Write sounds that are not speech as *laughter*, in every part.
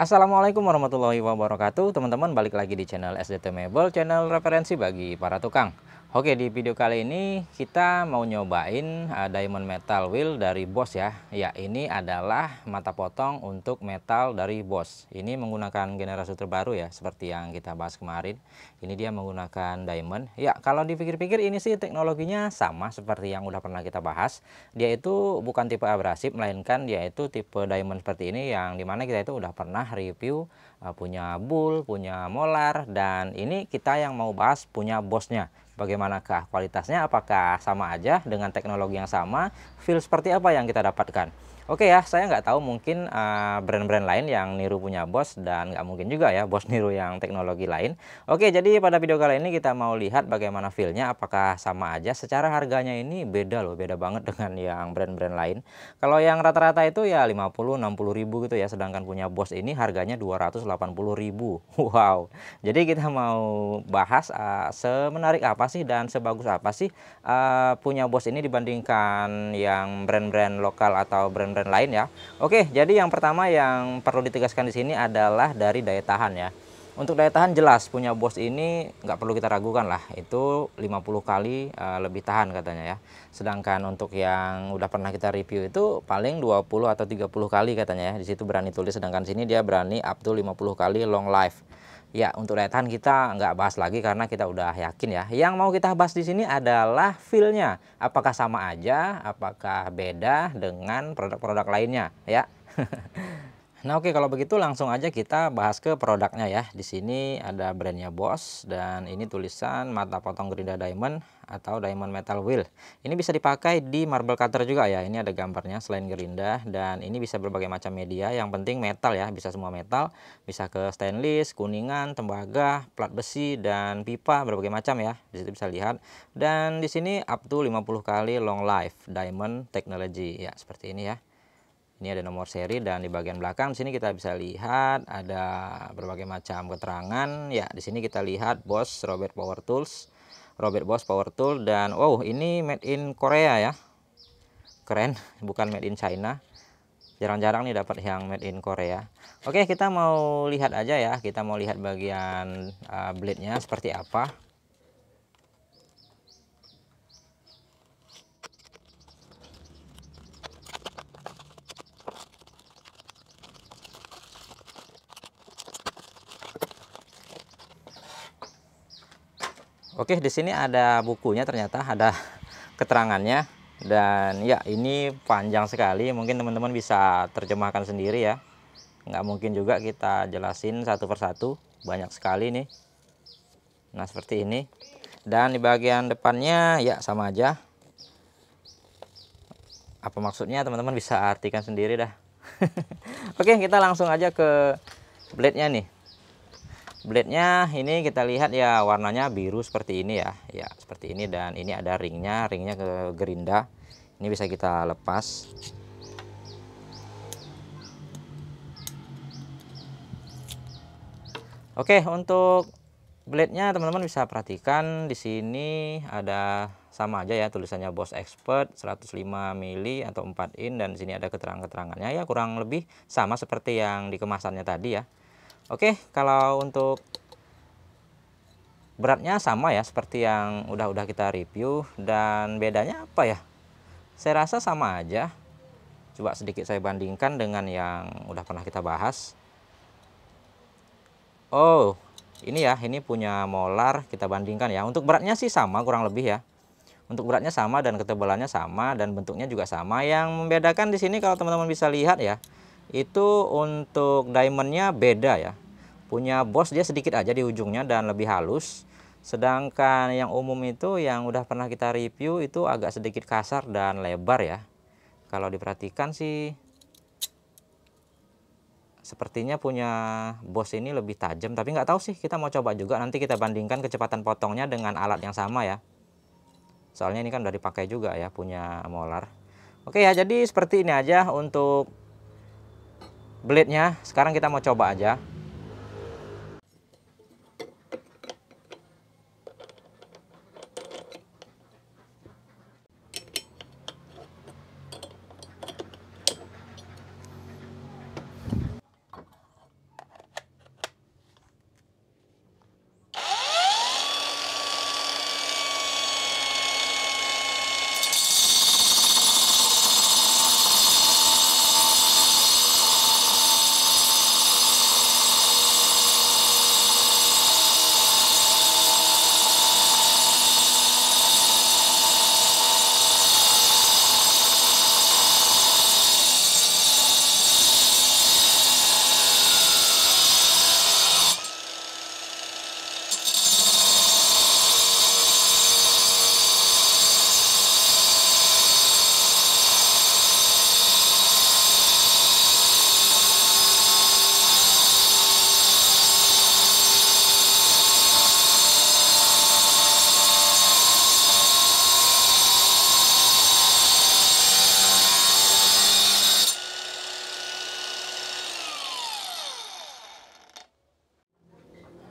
Assalamualaikum warahmatullahi wabarakatuh Teman-teman balik lagi di channel SDT Mebel Channel referensi bagi para tukang Oke di video kali ini kita mau nyobain uh, diamond metal wheel dari bos ya Ya ini adalah mata potong untuk metal dari bos. Ini menggunakan generasi terbaru ya seperti yang kita bahas kemarin Ini dia menggunakan diamond Ya kalau dipikir-pikir ini sih teknologinya sama seperti yang udah pernah kita bahas Dia itu bukan tipe abrasif melainkan dia itu tipe diamond seperti ini Yang dimana kita itu udah pernah review eh, punya bull, punya molar Dan ini kita yang mau bahas punya bosnya bagaimanakah kualitasnya apakah sama aja dengan teknologi yang sama feel seperti apa yang kita dapatkan Oke ya, saya nggak tahu mungkin ah, brand-brand uh, lain yang niru punya Bos dan nggak mungkin juga ya Bos niru yang teknologi lain. Oke, jadi pada video kali ini kita mau lihat bagaimana feel-nya, apakah sama aja. Secara harganya ini beda loh, beda banget *laughs* dengan yang brand-brand lain. Kalau yang rata-rata itu ya 50-60 ribu gitu ya, sedangkan punya Bos ini harganya 280 ribu. *laughs* Wow, jadi kita mau bahas uh, semenarik apa sih dan sebagus apa sih uh, punya Bos ini dibandingkan yang brand-brand lokal atau brand-brand dan lain ya. Oke, jadi yang pertama yang perlu ditegaskan di sini adalah dari daya tahan ya. Untuk daya tahan jelas punya bos ini nggak perlu kita ragukan lah, itu 50 kali uh, lebih tahan katanya ya. Sedangkan untuk yang udah pernah kita review itu paling 20 atau 30 kali katanya ya. Di situ berani tulis sedangkan sini dia berani up to 50 kali long life. Ya, untuk tahan kita nggak bahas lagi karena kita udah yakin ya. Yang mau kita bahas di sini adalah feel-nya. Apakah sama aja, apakah beda dengan produk-produk lainnya ya. *laughs* Nah oke kalau begitu langsung aja kita bahas ke produknya ya. Di sini ada brandnya Bosch dan ini tulisan mata potong gerinda diamond atau diamond metal wheel. Ini bisa dipakai di marble cutter juga ya. Ini ada gambarnya selain gerinda dan ini bisa berbagai macam media. Yang penting metal ya, bisa semua metal, bisa ke stainless, kuningan, tembaga, plat besi dan pipa berbagai macam ya. Di situ bisa lihat. Dan di sini up to 50 kali long life diamond technology ya seperti ini ya. Ini ada nomor seri dan di bagian belakang sini kita bisa lihat ada berbagai macam keterangan. Ya, di sini kita lihat bos Robert Power Tools, Robert Bosch Power Tool dan wow, ini made in Korea ya. Keren, *laughs* bukan made in China. Jarang-jarang nih dapat yang made in Korea. Oke, kita mau lihat aja ya. Kita mau lihat bagian uh, blade-nya seperti apa. Oke, di sini ada bukunya ternyata ada *laughs* keterangannya dan ya ini panjang sekali mungkin teman-teman bisa terjemahkan sendiri ya nggak mungkin juga kita jelasin satu persatu banyak sekali nih nah seperti ini dan di bagian depannya ya sama aja apa maksudnya teman-teman bisa artikan sendiri dah *laughs* oke kita langsung aja ke blade nya nih blade-nya ini kita lihat ya warnanya biru seperti ini ya ya seperti ini dan ini ada ringnya ringnya ke gerinda ini bisa kita lepas Oke untuk blade-nya teman-teman bisa perhatikan di sini ada sama aja ya tulisannya Boss Expert 105 mili atau 4 in dan di sini ada keterangan keterangannya ya kurang lebih sama seperti yang di kemasannya tadi ya Oke, kalau untuk beratnya sama ya seperti yang udah-udah kita review dan bedanya apa ya? Saya rasa sama aja. Coba sedikit saya bandingkan dengan yang udah pernah kita bahas. Oh, ini ya, ini punya molar kita bandingkan ya. Untuk beratnya sih sama kurang lebih ya. Untuk beratnya sama dan ketebalannya sama dan bentuknya juga sama. Yang membedakan di sini kalau teman-teman bisa lihat ya, itu untuk diamondnya beda ya punya bos dia sedikit aja di ujungnya dan lebih halus sedangkan yang umum itu yang udah pernah kita review itu agak sedikit kasar dan lebar ya kalau diperhatikan sih sepertinya punya bos ini lebih tajam tapi nggak tahu sih kita mau coba juga nanti kita bandingkan kecepatan potongnya dengan alat yang sama ya soalnya ini kan udah dipakai juga ya punya molar oke ya jadi seperti ini aja untuk blade-nya sekarang kita mau coba aja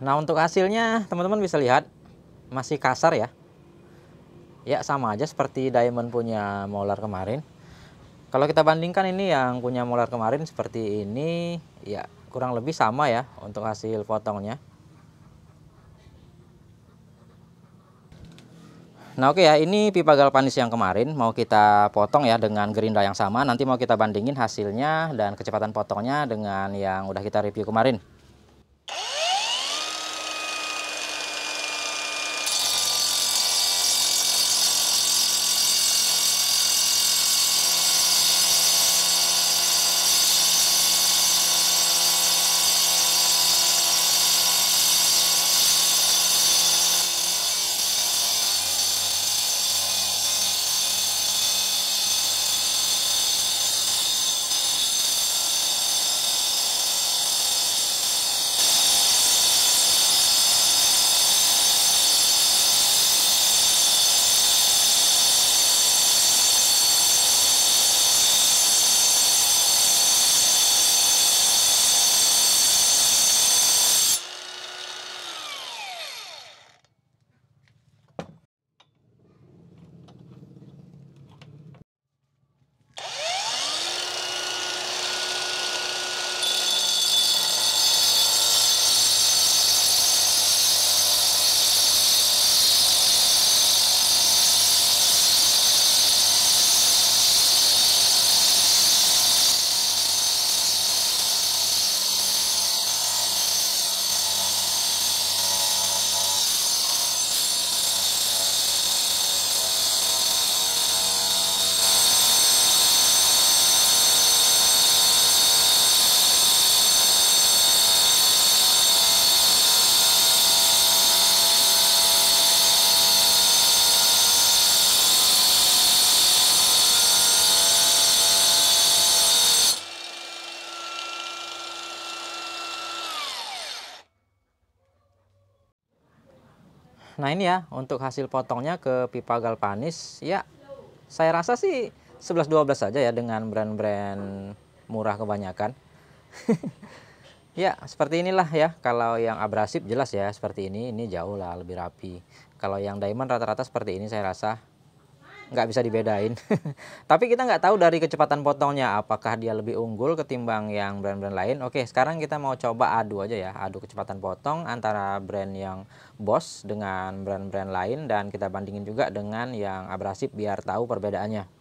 Nah untuk hasilnya teman-teman bisa lihat masih kasar ya. Ya sama aja seperti diamond punya molar kemarin. Kalau kita bandingkan ini yang punya molar kemarin seperti ini ya kurang lebih sama ya untuk hasil potongnya. Nah oke ya ini pipa galvanis yang kemarin mau kita potong ya dengan gerinda yang sama nanti mau kita bandingin hasilnya dan kecepatan potongnya dengan yang udah kita review kemarin. Nah ini ya untuk hasil potongnya ke pipa galvanis ya saya rasa sih 11-12 saja ya dengan brand-brand murah kebanyakan. *laughs* ya seperti inilah ya kalau yang abrasif jelas ya seperti ini ini jauh lah lebih rapi. Kalau yang diamond rata-rata seperti ini saya rasa nggak bisa dibedain. *laughs* Tapi kita nggak tahu dari kecepatan potongnya apakah dia lebih unggul ketimbang yang brand-brand lain. Oke, sekarang kita mau coba adu aja ya, adu kecepatan potong antara brand yang bos dengan brand-brand lain dan kita bandingin juga dengan yang abrasif biar tahu perbedaannya.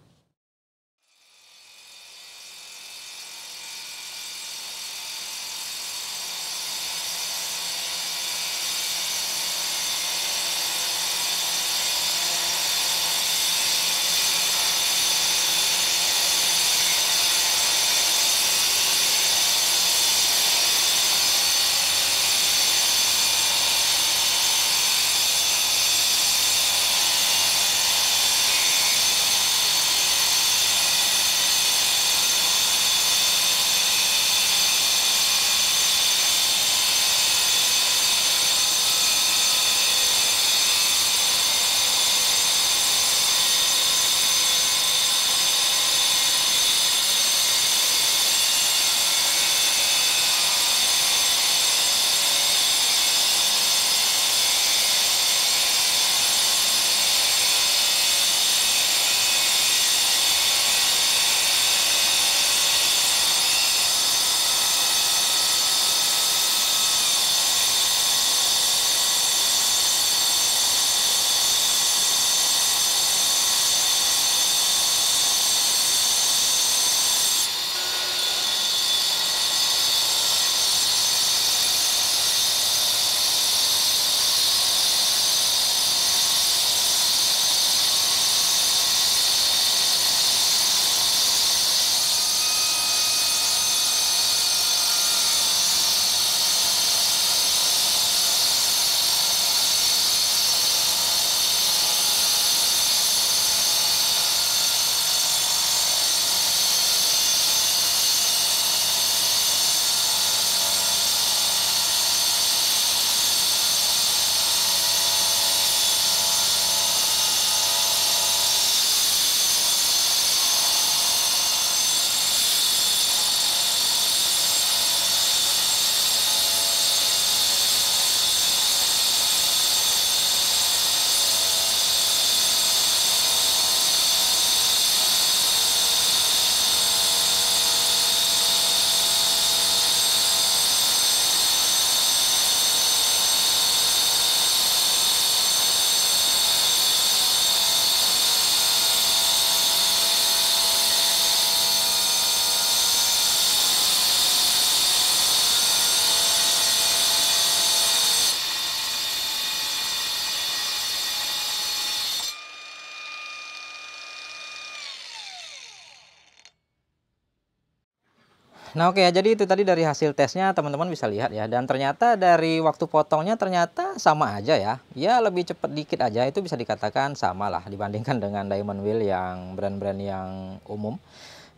Nah oke okay, ya, jadi itu tadi dari hasil tesnya teman-teman bisa lihat ya. Dan ternyata dari waktu potongnya ternyata sama aja ya. Ya lebih cepat dikit aja, itu bisa dikatakan sama lah dibandingkan dengan diamond wheel yang brand-brand yang umum.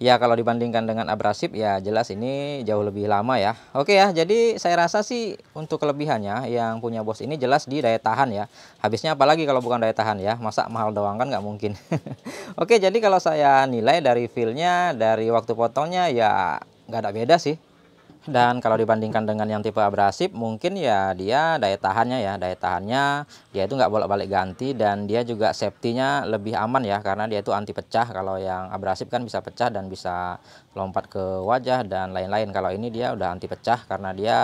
Ya kalau dibandingkan dengan abrasif ya jelas ini jauh lebih lama ya. Oke ya, jadi saya rasa sih untuk kelebihannya yang punya bos ini jelas di daya tahan ya. Habisnya apalagi kalau bukan daya tahan ya, masa mahal doang kan nggak mungkin. *laughs* Oke, jadi kalau saya nilai dari feelnya, dari waktu potongnya ya nggak ada beda sih dan kalau dibandingkan dengan yang tipe abrasif mungkin ya dia daya tahannya ya daya tahannya dia itu nggak bolak-balik ganti dan dia juga safety-nya lebih aman ya karena dia itu anti pecah kalau yang abrasif kan bisa pecah dan bisa lompat ke wajah dan lain-lain kalau ini dia udah anti pecah karena dia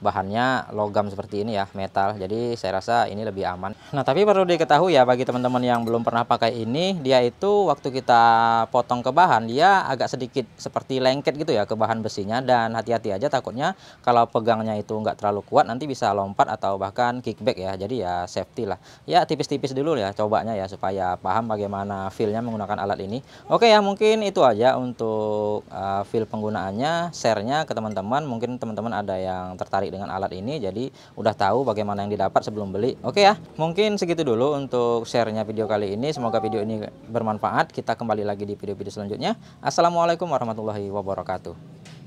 bahannya logam seperti ini ya metal jadi saya rasa ini lebih aman nah tapi perlu diketahui ya bagi teman-teman yang belum pernah pakai ini dia itu waktu kita potong ke bahan dia agak sedikit seperti lengket gitu ya ke bahan besinya dan hati-hati aja takutnya kalau pegangnya itu nggak terlalu kuat nanti bisa lompat atau bahkan kickback ya jadi ya safety lah ya tipis-tipis dulu ya cobanya ya supaya paham bagaimana feelnya menggunakan alat ini oke ya mungkin itu aja untuk eh, feel penggunaannya sharenya ke teman-teman mungkin teman-teman ada yang tertarik tertarik dengan alat ini jadi udah tahu bagaimana yang didapat sebelum beli oke okay ya mungkin segitu dulu untuk sharenya video kali ini semoga video ini bermanfaat kita kembali lagi di video-video selanjutnya assalamualaikum warahmatullahi wabarakatuh